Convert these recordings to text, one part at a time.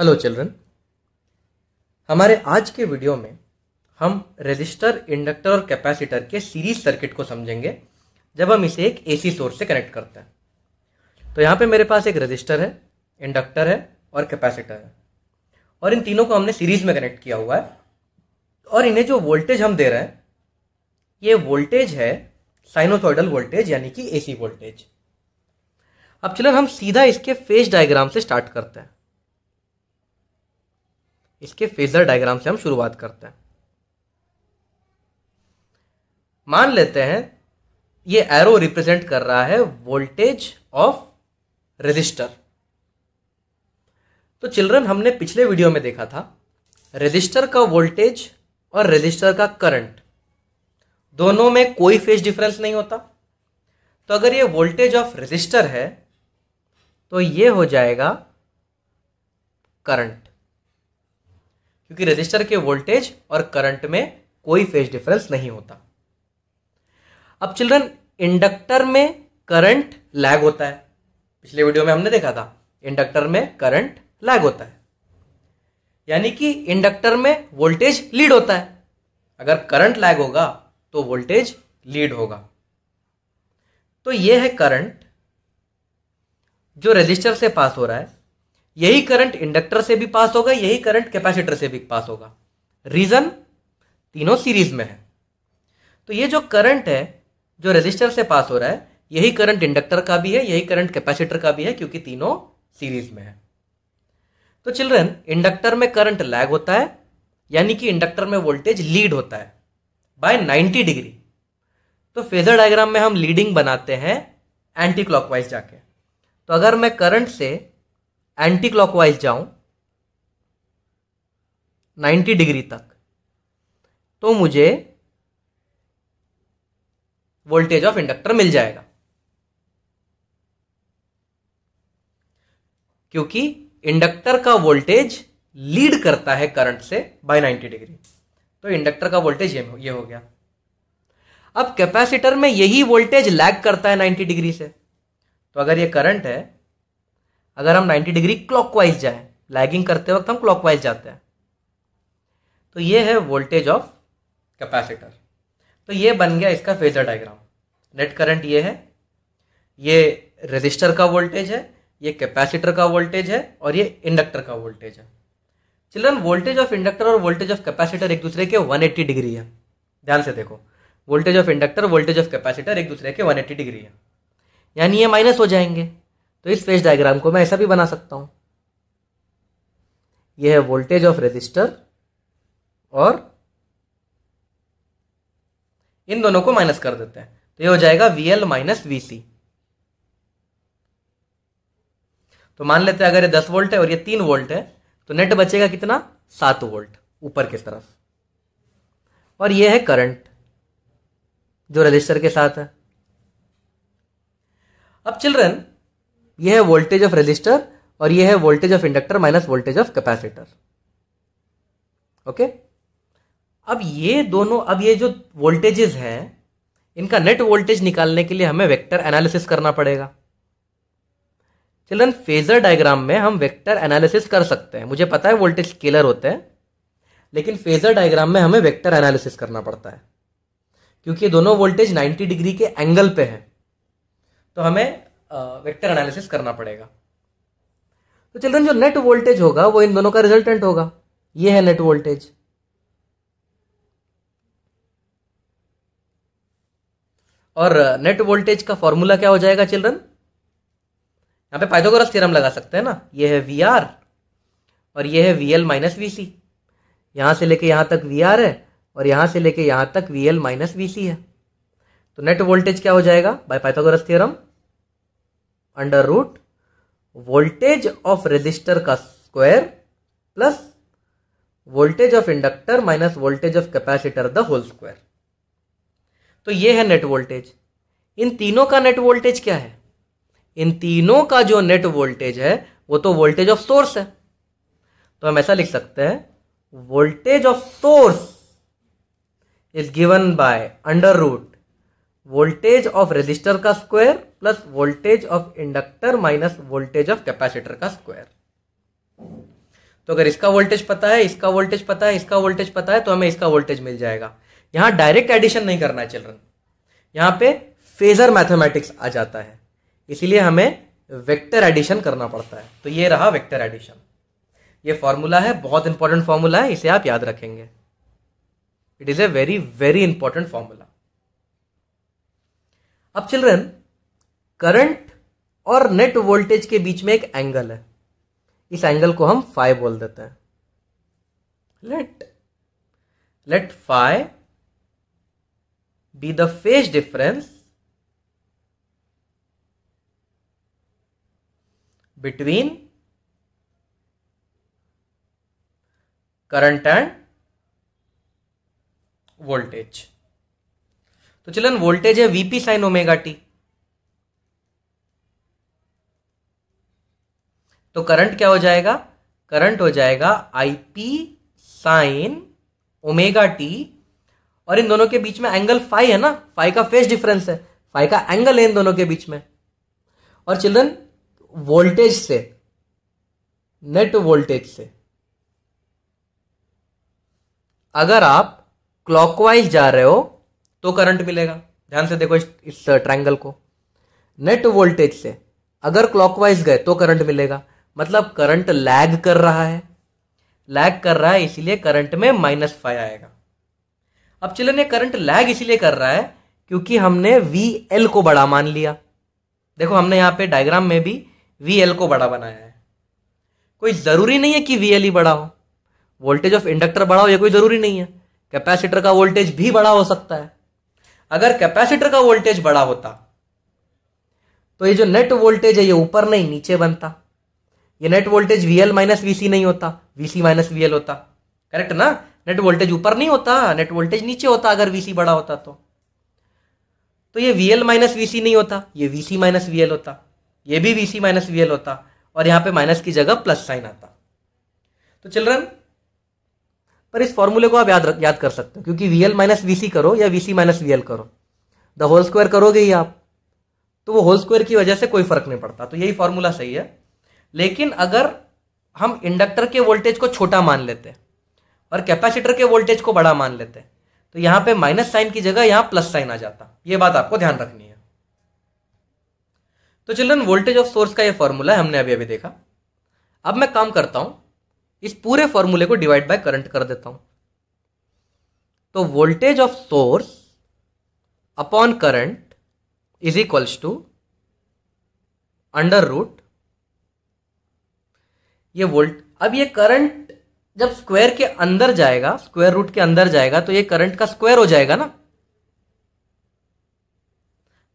hello children हमारे आज के वीडियो में हम रेजिस्टर इंडक्टर और कैपेसिटर के सीरीज सर्किट को समझेंगे जब हम इसे एक एसी सोर्स से कनेक्ट करते हैं तो यहाँ पे मेरे पास एक रेजिस्टर है इंडक्टर है और कैपेसिटर है और इन तीनों को हमने सीरीज में कनेक्ट किया हुआ है और इन्हें जो वोल्टेज हम दे रहे हैं ये वोल्टेज है साइनोसॉइडल वोल्टेज यानी कि एसी वोल्टेज अब चलो हम सीधा इसके फेज डायग्राम से स्टार्ट करते हैं इसके फेजर डायग्राम से हम शुरुआत करते हैं मान लेते हैं ये एरो रिप्रेजेंट कर रहा है वोल्टेज ऑफ रेजिस्टर तो चिल्ड्रन हमने पिछले वीडियो में देखा था रेजिस्टर का वोल्टेज और रेजिस्टर का करंट दोनों में कोई फेज डिफरेंस नहीं होता तो अगर ये वोल्टेज ऑफ रेजिस्टर है तो ये हो जाएगा करंट क्योंकि रजिस्टर के वोल्टेज और करंट में कोई फेज डिफरेंस नहीं होता अब चिल्ड्रन इंडक्टर में करंट लैग होता है पिछले वीडियो में हमने देखा था इंडक्टर में करंट लैग होता है यानी कि इंडक्टर में वोल्टेज लीड होता है अगर करंट लैग होगा तो वोल्टेज लीड होगा तो यह है करंट जो रजिस्टर से पास हो रहा है यही करंट इंडक्टर से भी पास होगा यही करंट कैपेसिटर से भी पास होगा रीजन तीनों सीरीज में है तो ये जो करंट है जो रेजिस्टर से पास हो रहा है यही करंट इंडक्टर का भी है यही करंट कैपेसिटर का भी है क्योंकि तीनों सीरीज में है तो चिल्ड्रन इंडक्टर में करंट लैग होता है यानी कि इंडक्टर में वोल्टेज लीड होता है बाय 90 डिग्री तो फेजर डायग्राम में हम लीडिंग बनाते हैं एंटी क्लॉकवाइज जाके तो अगर मैं करंट से एंटी क्लॉकवाइज जाऊं 90 डिग्री तक तो मुझे वोल्टेज ऑफ इंडक्टर मिल जाएगा क्योंकि इंडक्टर का वोल्टेज लीड करता है करंट से बाय 90 डिग्री तो इंडक्टर का वोल्टेज ये, ये हो गया अब कैपेसिटर में यही वोल्टेज लैग करता है 90 डिग्री से तो अगर ये करंट है अगर हम 90 डिग्री क्लॉकवाइज जाएं लैगिंग करते वक्त हम क्लॉकवाइज जाते हैं तो ये है वोल्टेज ऑफ कैपेसिटर तो ये बन गया इसका फेजर डायग्राम नेट करंट ये है ये रेजिस्टर का वोल्टेज है ये कैपेसिटर का वोल्टेज है और ये इंडक्टर का वोल्टेज है चिल्ड्रन वोल्टेज ऑफ इंडक्टर और वोल्टेज ऑफ कैपेसिटर एक दूसरे के 180 डिग्री है ध्यान से देखो voltage of inductor voltage of capacitor एक दूसरे के 180 डिग्री है यानी ये माइनस हो जाएंगे तो इस फेज डायग्राम को मैं ऐसा भी बना सकता हूं यह है वोल्टेज ऑफ रेजिस्टर और इन दोनों को माइनस कर देते हैं तो ये हो जाएगा V L minus V C तो मान लेते हैं अगर ये दस वोल्ट है और ये तीन वोल्ट है तो नेट बचेगा कितना सात वोल्ट ऊपर की तरफ और ये है करंट जो रजिस्टर के साथ है अब चिल्ड्रन यह है वोल्टेज ऑफ रेजिस्टर और यह है voltage of inductor minus voltage of capacitor okay अब ये दोनों अब ये जो वोल्टेजेस हैं इनका नेट वोल्टेज निकालने के लिए हमें वेक्टर एनालिसिस करना पड़ेगा चिल्ड्रन फेजर डायग्राम में हम वेक्टर एनालिसिस कर सकते हैं मुझे पता है वोल्टेज स्केलर होते हैं लेकिन फेजर डायग्राम में हमें वेक्टर एनालिसिस करना पड़ता है क्योंकि ये दोनों वोल्टेज 90 डिग्री के एंगल पे हैं तो हमें वेक्टर एनालिसिस करना पड़ेगा तो चिल्ड्रन जो नेट वोल्टेज होगा वो इन दोनों का रिजल्टेंट होगा ये है नेट वोल्टेज और नेट वोल्टेज का फॉर्मूला क्या हो जाएगा चिल्ड्रन यहां पे पाइथागोरस थ्योरम लगा सकते हैं ना ये है वी आर और ये है V L minus V C यहां से लेके यहां तक वी आर है और यहां से लेके यहां तक V L minus V C है तो नेट वोल्टेज क्या हो जाएगा by Pythagoras theorem under root voltage of resistor का square plus voltage of inductor minus voltage of capacitor the whole square तो ये है नेट वोल्टेज इन तीनों का नेट वोल्टेज क्या है इन तीनों का जो नेट वोल्टेज है वो तो वोल्टेज ऑफ सोर्स है तो हम ऐसा लिख सकते हैं voltage of source is given by under root voltage of resistor का square plus voltage of inductor minus voltage of capacitor का स्क्वायर तो अगर इसका वोल्टेज पता है इसका वोल्टेज पता है इसका वोल्टेज पता है तो हमें इसका वोल्टेज मिल जाएगा यहां डायरेक्ट एडिशन नहीं करना है चिल्ड्रन यहां पे फेजर मैथमेटिक्स आ जाता है इसीलिए हमें वेक्टर एडिशन करना पड़ता है तो ये रहा वेक्टर एडिशन ये फॉर्मूला है बहुत इंपॉर्टेंट फॉर्मूला है इसे आप याद रखेंगे it is a very very important formula अब चिल्ड्रन करंट और नेट वोल्टेज के बीच में एक एंगल है इस एंगल को हम फाइव बोल देते हैं let let phi be the phase difference between current and voltage तो चलन वोल्टेज है वीपी साइन ओमेगा टी तो करंट क्या हो जाएगा करंट हो जाएगा आईपी साइन ओमेगा टी और इन दोनों के बीच में एंगल फाइव है ना फाइव का फेस डिफरेंस है फाइव का एंगल है इन दोनों के बीच में और चिल्ड्रन वोल्टेज से नेट वोल्टेज से अगर आप क्लॉकवाइज जा रहे हो तो करंट मिलेगा ध्यान से देखो इस, ट्राइंगल ट्रायंगल uh, को नेट वोल्टेज से अगर क्लॉकवाइज गए तो करंट मिलेगा मतलब करंट लैग कर रहा है लैग कर रहा है इसलिए करंट में माइनस फाइव आएगा अब चिल्ड्रन ये करंट लैग इसीलिए कर रहा है क्योंकि हमने वी एल को बड़ा मान लिया देखो हमने यहां पे डायग्राम में भी वी एल को बड़ा बनाया है कोई ज़रूरी नहीं है कि वी एल ही बड़ा हो वोल्टेज ऑफ इंडक्टर बड़ा हो यह कोई ज़रूरी नहीं है कैपेसिटर का वोल्टेज भी बड़ा हो सकता है अगर कैपेसिटर का वोल्टेज बड़ा होता तो ये जो नेट वोल्टेज है ये ऊपर नहीं नीचे बनता ये net voltage VL minus VC नहीं होता वीसी माइनस वीएल होता करेक्ट ना नेट वोल्टेज ऊपर नहीं होता नेट वोल्टेज नीचे होता अगर वी सी बड़ा होता तो तो ये वीएल माइनस वीसी नहीं होता ये वीसी माइनस वीएल होता ये भी वीसी माइनस वीएल होता और यहां पे माइनस की जगह प्लस साइन आता तो चिल्ड्रन पर इस फॉर्मूले को आप याद रख याद कर सकते हो क्योंकि V L minus V C करो या V C minus V L करो द होल स्क्वायर करोगे ही आप तो वो होल स्क्वायर की वजह से कोई फर्क नहीं पड़ता तो यही फॉर्मूला सही है लेकिन अगर हम इंडक्टर के वोल्टेज को छोटा मान लेते और कैपेसिटर के वोल्टेज को बड़ा मान लेते तो यहां पे माइनस साइन की जगह यहां प्लस साइन आ जाता ये बात आपको ध्यान रखनी है तो चिल्ड्रन वोल्टेज ऑफ सोर्स का ये फॉर्मूला हमने अभी अभी देखा अब मैं काम करता हूं इस पूरे फॉर्मूले को डिवाइड बाय करंट कर देता हूं तो voltage of source upon current is equals to under root ये वोल्ट अब ये करंट जब स्क्वायर के अंदर जाएगा स्क्वायर रूट के अंदर जाएगा तो ये करंट का स्क्वायर हो जाएगा ना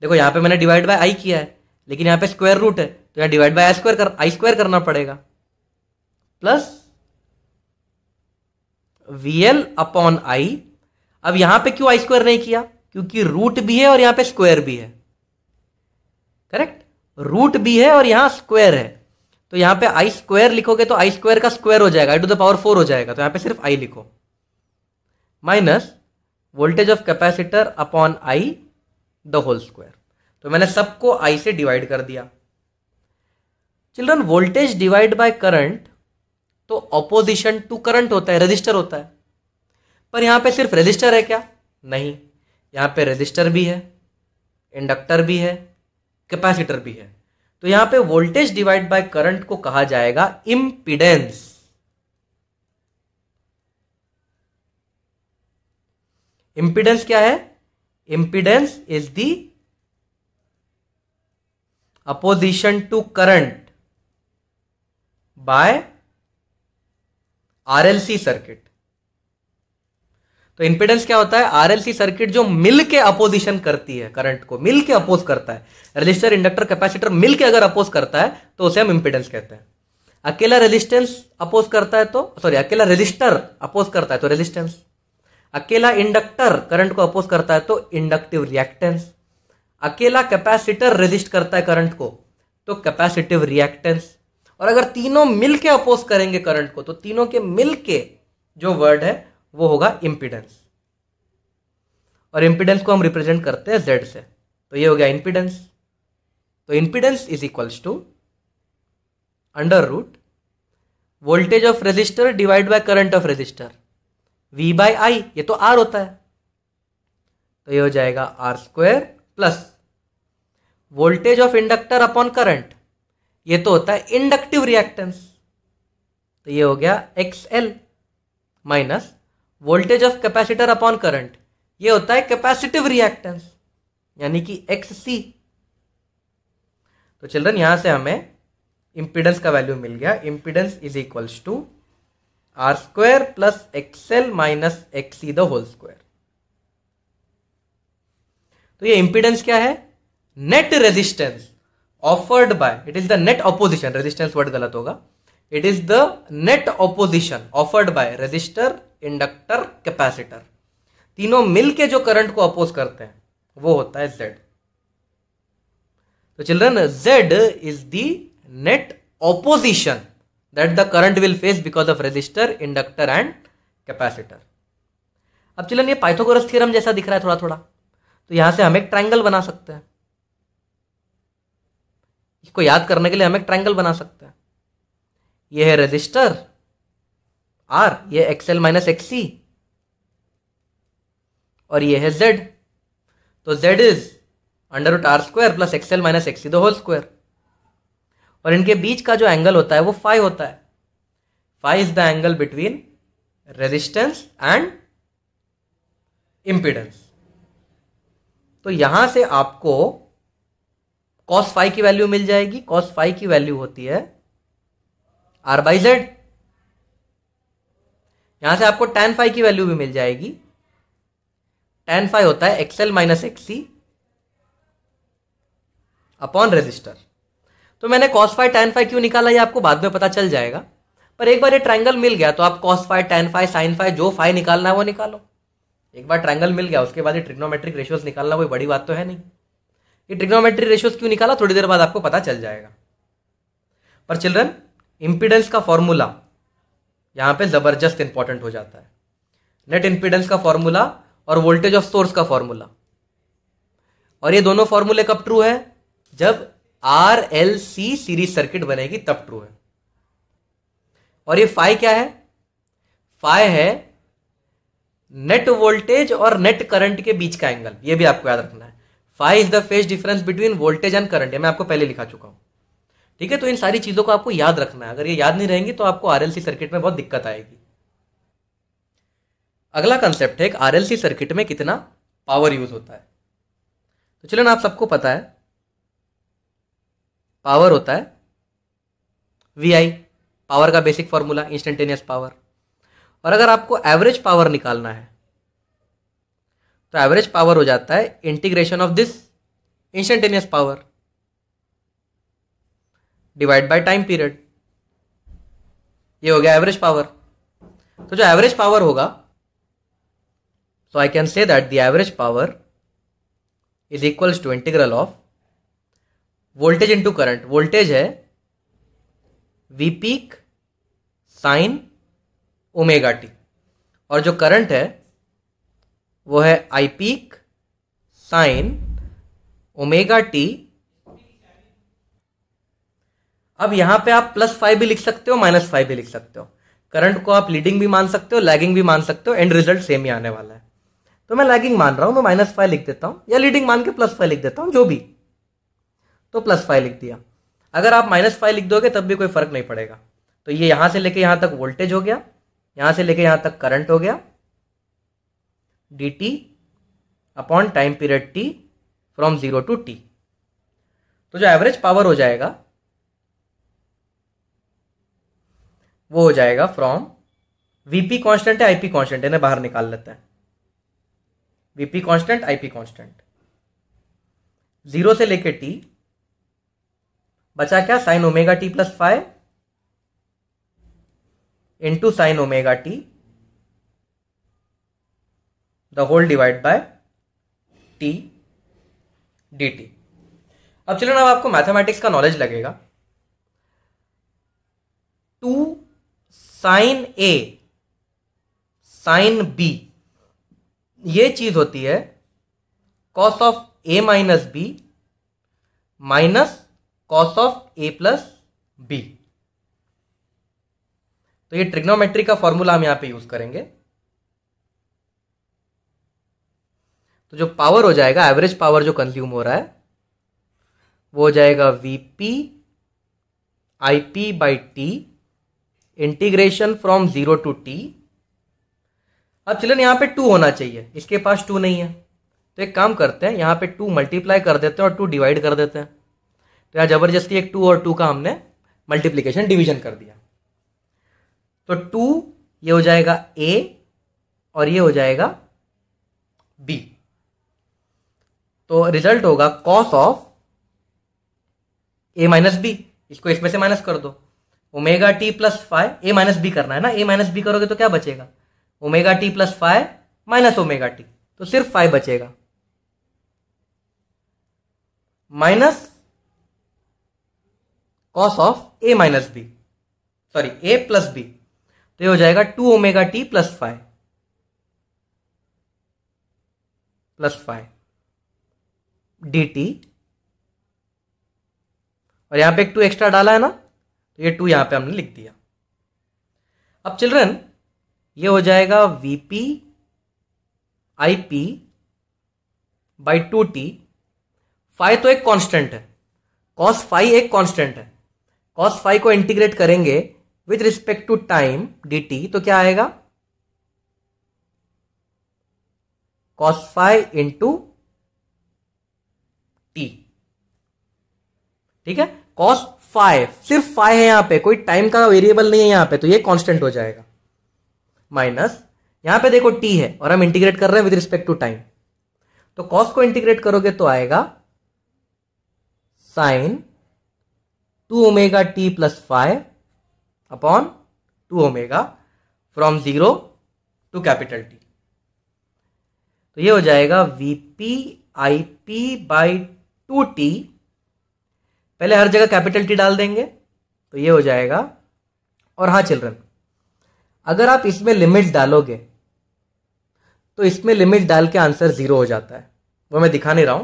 देखो यहां पे मैंने डिवाइड बाय आई किया है लेकिन यहां पे स्क्वायर रूट है तो यहां डिवाइड बाय आई स्क्वायर कर आई स्क्वायर करना पड़ेगा plus V L upon I अब यहां पे क्यों आई स्क्वायर नहीं किया क्योंकि रूट भी है और यहां पे स्क्वायर भी है करेक्ट रूट भी है और यहां स्क्वायर है तो यहां पे आई स्क्वायर लिखोगे तो आई स्क्वायर का स्क्वायर हो जाएगा I to the power four हो जाएगा तो यहां पे सिर्फ आई लिखो minus voltage of capacitor upon I the whole square तो मैंने सबको आई से डिवाइड कर दिया children voltage divide by current तो अपोजिशन टू करंट होता है रजिस्टर होता है पर यहां पे सिर्फ रजिस्टर है क्या नहीं यहां पे रजिस्टर भी है इंडक्टर भी है कैपेसिटर भी है तो यहां पे वोल्टेज डिवाइड बाय करंट को कहा जाएगा इम्पिडेंस इम्पिडेंस क्या है impedance is the opposition to current by RLC circuit तो इंपेडेंस क्या होता है आरएलसी सर्किट जो मिल के अपोजिशन करती है करंट को मिल के अपोज करता है रजिस्टर इंडक्टर कैपेसिटर मिल के अगर अपोज करता है तो उसे हम इंपेडेंस कहते हैं अकेला रेजिस्टेंस अपोज करता है तो सॉरी अकेला रेजिस्टर अपोज करता है तो रेजिस्टेंस अकेला इंडक्टर करंट को अपोज करता है तो इंडक्टिव रिएक्टेंस अकेला कैपेसिटर रेजिस्ट करता है करंट को तो कैपेसिटिव रिएक्टेंस और अगर तीनों मिल के अपोज करेंगे करंट को तो तीनों के मिल के जो वर्ड है वो होगा इंपिडेंस और इंपिडेंस को हम रिप्रेजेंट करते हैं जेड से तो ये हो गया इंपिडेंस तो impedance is equals to under root voltage of resistor divide by current of resistor V by I ये तो आर होता है तो ये हो जाएगा R square plus voltage of inductor upon current ये तो होता है इंडक्टिव रिएक्टेंस तो ये हो गया X L minus voltage of capacitor upon current ये होता है कैपेसिटिव रिएक्टेंस यानी कि एक्स सी तो चिल्ड्रन यहां से हमें इंपीडेंस का वैल्यू मिल गया impedance is equals to R square plus X L minus X the whole square तो ये इंपीडेंस क्या है net resistance offered by it is the net opposition resistance word गलत होगा it is the net opposition offered by resistor inductor capacitor तीनों मिलके जो current को अपोज करते हैं वो होता है जेड तो children Z is the net opposition that the current will face because of resistor inductor and capacitor अब चिल्ड्रन ये पाइथागोरस थ्योरम जैसा दिख रहा है थोड़ा थोड़ा तो यहां से हम एक ट्रायंगल बना सकते हैं इसको याद करने के लिए हम एक ट्रायंगल बना सकते हैं ये है रजिस्टर आर ये एक्सएल माइनस एक्सी और ये है जेड तो Z is under root R square plus XL minus XC the whole square और इनके बीच का जो एंगल होता है वो फाइव होता है phi is the angle between resistance and impedance तो यहां से आपको कॉस फाइव की वैल्यू मिल जाएगी कॉस फाइव की वैल्यू होती है आर बाई जेड यहां से आपको टेन फाइव की वैल्यू भी मिल जाएगी टेन फाइव होता है XL minus XC upon resistor तो मैंने कॉस फाइव टेन फाइव क्यों निकाला ये आपको बाद में पता चल जाएगा पर एक बार ये ट्रायंगल मिल गया तो आप cos phi tan phi sine phi जो फाइव निकालना है वो निकालो एक बार ट्रायंगल मिल गया उसके बाद ये ट्रिग्नोमेट्रिक रेशियोज निकालना कोई बड़ी बात तो है नहीं ये ट्रिग्नोमेट्री रेशियोज क्यों निकाला थोड़ी देर बाद आपको पता चल जाएगा पर चिल्ड्रन इंपीडेंस का फॉर्मूला यहां पे ज़बरदस्त इंपॉर्टेंट हो जाता है नेट इंपीडेंस का फॉर्मूला और वोल्टेज ऑफ सोर्स का फॉर्मूला और ये दोनों फॉर्मूले कब ट्रू है जब R L C series circuit बनेगी तब ट्रू है और ये फाइ क्या है फाइ है नेट वोल्टेज और नेट करंट के बीच का एंगल ये भी आपको याद रखना है phi is the phase difference between voltage and current मैं आपको पहले लिखा चुका हूँ ठीक है तो इन सारी चीज़ों को आपको याद रखना है अगर ये याद नहीं रहेंगी तो आपको आर सर्किट में बहुत दिक्कत आएगी अगला कंसेप्ट है एल सी सर्किट में कितना पावर यूज होता है तो चलो ना आप सबको पता है पावर होता है वी आई पावर का बेसिक फॉर्मूला इंस्टेंटेनियस पावर और अगर आपको एवरेज पावर निकालना है तो एवरेज पावर हो जाता है integration of this instantaneous power divide by time period ये हो गया एवरेज पावर तो जो एवरेज पावर होगा so I can say that the average power is equals to integral of voltage into current voltage है V peak sine omega T और जो current है वो है I peak sine omega T अब यहां पे आप प्लस फाइव भी लिख सकते हो माइनस फाइव भी लिख सकते हो करंट को आप लीडिंग भी मान सकते हो लैगिंग भी मान सकते हो एंड रिजल्ट सेम ही आने वाला है तो मैं लैगिंग मान रहा हूं मैं माइनस फाइव लिख देता हूं या लीडिंग मान के प्लस फाइव लिख देता हूं जो भी तो प्लस फाइव लिख दिया अगर आप माइनस फाइव लिख दोगे तब भी कोई फर्क नहीं पड़ेगा तो ये यहां से लेके यहां तक वोल्टेज हो गया यहां से लेके यहां तक करंट हो गया D T upon time period T from zero to T तो जो एवरेज पावर हो जाएगा वो हो जाएगा फ्रॉम वीपी कांस्टेंट है आईपी कांस्टेंट इन्हें बाहर निकाल लेते हैं VP constant IP constant zero से लेके टी बचा क्या sine omega T plus phi into sine omega T the whole divide by T D T अब चलो ना आपको मैथमेटिक्स का नॉलेज लगेगा टू साइन ए साइन बी ये चीज होती है cos of A minus B minus cos of A plus B तो ये ट्रिग्नोमेट्री का फॉर्मूला हम यहां पे यूज करेंगे तो जो पावर हो जाएगा एवरेज पावर जो कंज्यूम हो रहा है वो हो जाएगा V P I P by T integration from zero to T अब चलन यहां पे टू होना चाहिए इसके पास टू नहीं है तो एक काम करते हैं यहां पे टू मल्टीप्लाई कर देते हैं और टू डिवाइड कर देते हैं तो यहाँ ज़बरदस्ती एक टू और टू का हमने मल्टीप्लीकेशन डिवीजन कर दिया तो टू ये हो जाएगा ए और ये हो जाएगा बी तो रिजल्ट होगा cos of A minus B इसको इसमें से माइनस कर दो omega T plus phi A minus B करना है ना ए माइनस बी करोगे तो क्या बचेगा omega T plus phi minus omega T तो सिर्फ फाइव बचेगा minus cos of A minus B sorry A plus B तो ये हो जाएगा two omega T plus phi plus phi D T और यहां पे एक टू एक्स्ट्रा डाला है ना तो ये टू यहां पे हमने लिख दिया अब चिल्ड्रन ये हो जाएगा VP I P by two T phi तो एक कांस्टेंट है कॉस फाइव एक कांस्टेंट है कॉस फाइव को इंटीग्रेट करेंगे with respect to time D T तो क्या आएगा कॉस फाइव इंटू टी ठीक है कॉस फाइव सिर्फ फाइव है यहां पे कोई टाइम का वेरिएबल नहीं है यहां पे तो ये कांस्टेंट हो जाएगा माइनस यहां पे देखो टी है और हम इंटीग्रेट कर रहे हैं विद रिस्पेक्ट टू टाइम तो कॉस को इंटीग्रेट करोगे तो आएगा sine two omega T plus phi upon two omega from zero to capital T तो ये हो जाएगा VP IP I P by two T पहले हर जगह कैपिटल टी डाल देंगे तो ये हो जाएगा और हाँ चिल्ड्रन अगर आप इसमें लिमिट्स डालोगे तो इसमें लिमिट डाल के आंसर ज़ीरो हो जाता है वो मैं दिखा नहीं रहा हूं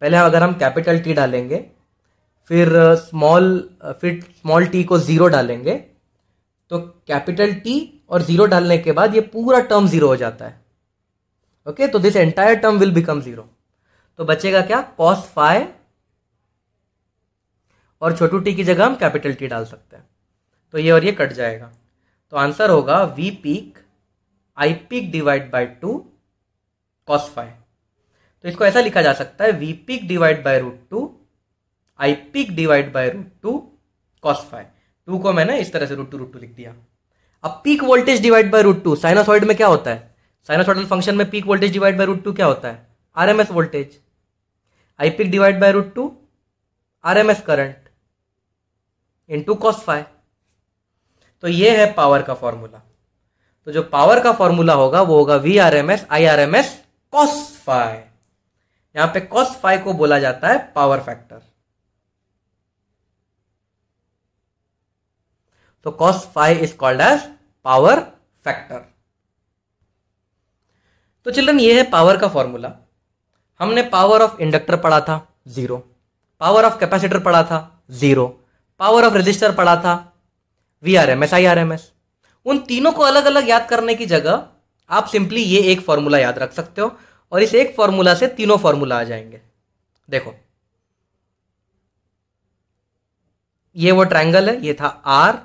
पहले अगर हम कैपिटल टी डालेंगे फिर स्मॉल फिर स्मॉल टी को ज़ीरो डालेंगे तो कैपिटल टी और ज़ीरो डालने के बाद ये पूरा टर्म ज़ीरो हो जाता है ओके तो this entire term will become zero तो बचेगा क्या कॉस फाइव और छोटू टी की जगह हम कैपिटल टी डाल सकते हैं तो ये और ये कट जाएगा तो आंसर होगा V peak I peak divide by two cos phi तो इसको ऐसा लिखा जा सकता है V peak divide by root two I peak divide by root two cos phi two को मैंने इस तरह से रूट टू रूट टू लिख दिया अब peak voltage divide by root two sinusoid में क्या होता है साइनासॉइडल फंक्शन में peak voltage divide by root two क्या होता है RMS voltage I P divide by root two R M S current two cos phi तो ये है पावर का फॉर्मूला तो जो पावर का फॉर्मूला होगा वो होगा V R M S I R M S cos phi यहां पे कॉस फाइव को बोला जाता है पावर फैक्टर तो cos phi is called as power factor तो चिल्ड्रन ये है पावर का फॉर्मूला हमने पावर ऑफ इंडक्टर पढ़ा था ज़ीरो पावर ऑफ कैपेसिटर पढ़ा था ज़ीरो पावर ऑफ रजिस्टर पढ़ा था V R M S I R M S उन तीनों को अलग अलग याद करने की जगह आप सिंपली ये एक फार्मूला याद रख सकते हो और इस एक फॉर्मूला से तीनों फॉर्मूला आ जाएंगे देखो ये वो ट्रायंगल है ये था आर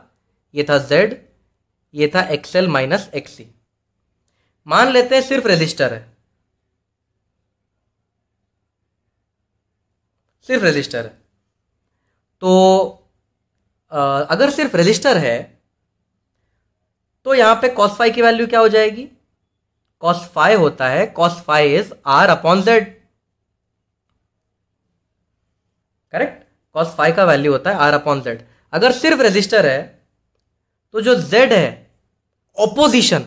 ये था जेड ये था एक्सएल माइनस एक्सी मान लेते हैं सिर्फ रेजिस्टर है सिर्फ रजिस्टर है तो अगर सिर्फ रजिस्टर है तो यहां पे कॉस फाइव की वैल्यू क्या हो जाएगी कॉस फाइव होता है cos phi is R upon Z correct cos phi का वैल्यू होता है आर अपॉन जेड अगर सिर्फ रजिस्टर है तो जो जेड है ओपोजिशन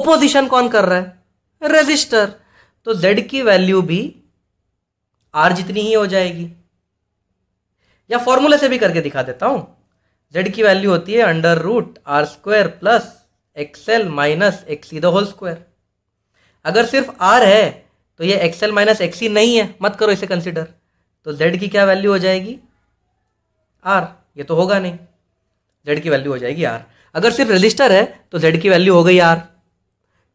ओपोजिशन कौन कर रहा है रजिस्टर तो जेड की वैल्यू भी आर जितनी ही हो जाएगी या फॉर्मूले से भी करके दिखा देता हूँ जेड की वैल्यू होती है under root R square plus XL minus XC the whole square अगर सिर्फ आर है तो ये एक्सएल माइनस एक्सी नहीं है मत करो इसे कंसिडर तो जेड की क्या वैल्यू हो जाएगी आर ये तो होगा नहीं जेड की वैल्यू हो जाएगी आर अगर सिर्फ रजिस्टर है तो जेड की वैल्यू हो गई आर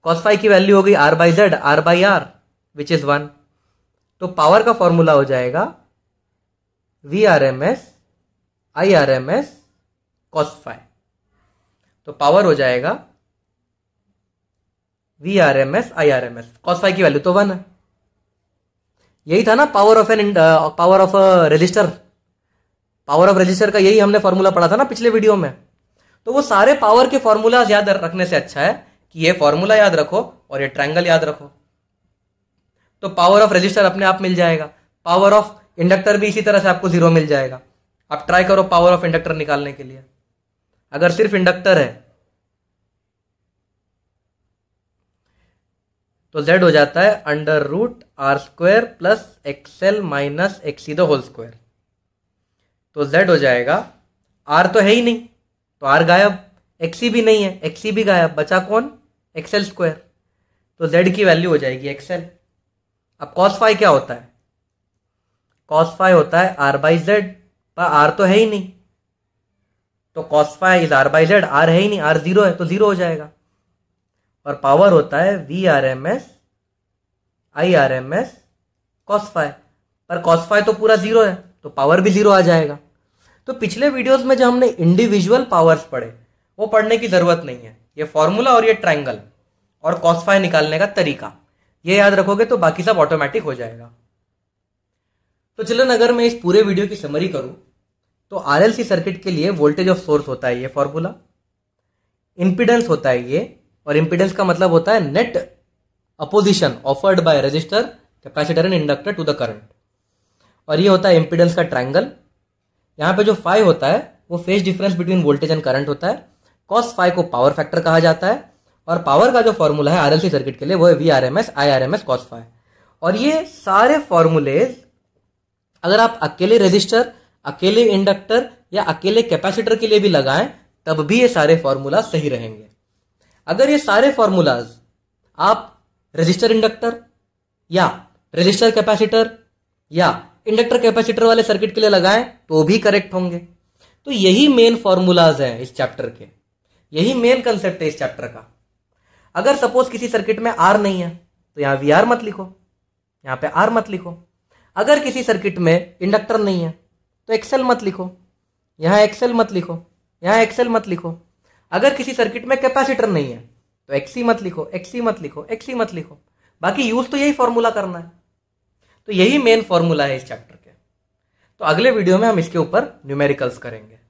कॉसफाई की वैल्यू हो गई R by Z R by R which is one तो पावर का फॉर्मूला हो जाएगा V R M S I R M S cos phi तो पावर हो जाएगा V R M S I R M S cos phi की वैल्यू तो one है यही था ना power of an power of resistor power of resistor का यही हमने फॉर्मूला पढ़ा था ना पिछले वीडियो में तो वो सारे पावर के फॉर्मूला याद रखने से अच्छा है कि ये फॉर्मूला याद रखो और ये ट्रायंगल याद रखो तो पावर ऑफ रजिस्टर अपने आप मिल जाएगा पावर ऑफ इंडक्टर भी इसी तरह से आपको जीरो मिल जाएगा आप ट्राई करो पावर ऑफ इंडक्टर निकालने के लिए अगर सिर्फ इंडक्टर है तो जेड हो जाता है under root R square plus XL minus XC the whole square तो जेड हो जाएगा आर तो है ही नहीं तो आर गायब एक्सी भी नहीं है एक्सी भी गायब बचा कौन एक्सएल स्क्वायर तो जेड की वैल्यू हो जाएगी एक्सएल अब कॉस फाइव क्या होता है कॉस फाइव होता है आर बाई जेड पर आर तो है ही नहीं तो cos phi is R by Z R है ही नहीं आर जीरो है तो जीरो हो जाएगा और पावर होता है V R M S I R M S cos phi पर कॉस फाइव तो पूरा जीरो है तो पावर भी जीरो आ जाएगा तो पिछले वीडियोस में जो हमने इंडिविजुअल पावर्स पढ़े वो पढ़ने की ज़रूरत नहीं है ये फॉर्मूला और ये ट्रायंगल और कॉस फाइव निकालने का तरीका ये याद रखोगे तो बाकी सब ऑटोमेटिक हो जाएगा तो चलन अगर मैं इस पूरे वीडियो की समरी करूं तो आरएलसी सर्किट के लिए वोल्टेज ऑफ सोर्स होता है ये फॉर्मूला इम्पिडेंस होता है ये और इम्पिडेंस का मतलब होता है net opposition offered by resistor capacitor and inductor to the current और ये होता है इंपिडेंस का ट्रायंगल यहां पे जो फाइव होता है वो phase difference between voltage and current होता है कॉस फाइव को पावर फैक्टर कहा जाता है और पावर का जो फॉर्मूला है आरएलसी सर्किट के लिए वो है V R M S I R M S cos phi और ये सारे फॉर्मूले अगर आप अकेले रजिस्टर अकेले इंडक्टर या अकेले कैपेसिटर के लिए भी लगाएं तब भी ये सारे फॉर्मूला सही रहेंगे अगर ये सारे फॉर्मूलाज आप रजिस्टर इंडक्टर या रजिस्टर कैपेसिटर या इंडक्टर कैपेसिटर वाले सर्किट के लिए लगाएं तो भी करेक्ट होंगे तो यही मेन फॉर्मूलाज हैं इस चैप्टर के यही मेन कंसेप्ट है इस चैप्टर का अगर सपोज किसी सर्किट में आर नहीं है तो यहां वी आर मत लिखो यहां पे आर मत लिखो अगर किसी सर्किट में इंडक्टर नहीं है तो एक्सेल मत लिखो यहां एक्सेल मत लिखो यहां एक्सेल मत लिखो अगर किसी सर्किट में कैपेसिटर नहीं है तो एक्सी मत लिखो एक्सी मत लिखो एक्सी मत लिखो बाकी यूज तो यही फॉर्मूला करना है तो यही मेन फॉर्मूला है इस चैप्टर के तो अगले वीडियो में हम इसके ऊपर न्यूमेरिकल्स करेंगे